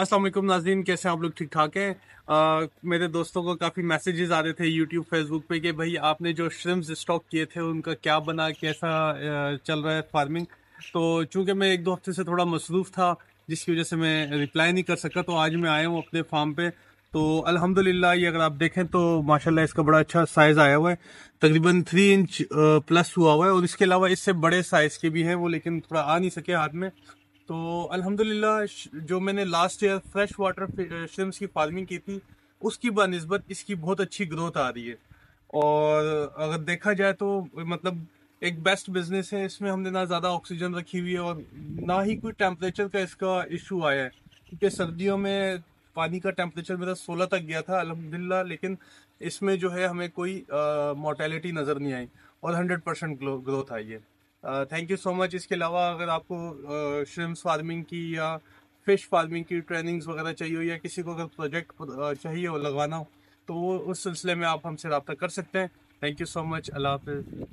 असलम नाजीन कैसे आप लोग ठीक ठाक हैं मेरे दोस्तों को काफ़ी मैसेजेस आ रहे थे यूट्यूब फेसबुक पे कि भाई आपने जो श्रिम्स स्टॉक किए थे उनका क्या बना कैसा चल रहा है फार्मिंग तो चूंकि मैं एक दो हफ्ते से थोड़ा मसरूफ़ था जिसकी वजह से मैं रिप्लाई नहीं कर सका तो आज मैं आया हूँ अपने फार्म पे तो अल्हम्दुलिल्लाह ये अगर आप देखें तो माशाल्लाह इसका बड़ा अच्छा साइज़ आया हुआ है तकरीबन थ्री इंच प्लस हुआ हुआ है और इसके अलावा इससे बड़े साइज़ के भी हैं वो लेकिन थोड़ा आ नहीं सके हाथ में तो अल्हम्दुलिल्लाह जो मैंने last year fresh water shrimps की फार्मिंग की थी उसकी बनस्बत इसकी बहुत अच्छी ग्रोथ आ रही है और अगर देखा जाए तो मतलब एक बेस्ट बिजनेस है इसमें हमने ना ज़्यादा ऑक्सीजन रखी हुई है और ना ही कोई टेम्परेचर का इसका इशू आया है क्योंकि सर्दियों में पानी का टेम्परेचर मेरा सोलह तक गया था अलहमदिल्ला लेकिन इसमें जो है हमें कोई मोटेलिटी नज़र नहीं आई और हंड्रेड परसेंट ग्रोथ आई है थैंक यू सो मच इसके अलावा अगर आपको श्रिम्स uh, फार्मिंग की या फिश फार्मिंग की ट्रेनिंग्स वगैरह चाहिए हो या किसी को अगर प्रोजेक्ट uh, चाहिए हो लगवाना हो तो वो उस सिलसिले में आप हमसे रबता कर सकते हैं थैंक यू सो मच अल्लाह हाफ